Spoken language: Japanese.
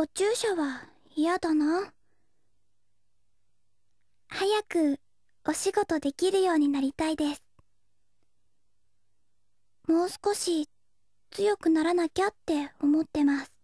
お注射は嫌だな早くお仕事できるようになりたいですもう少し強くならなきゃって思ってます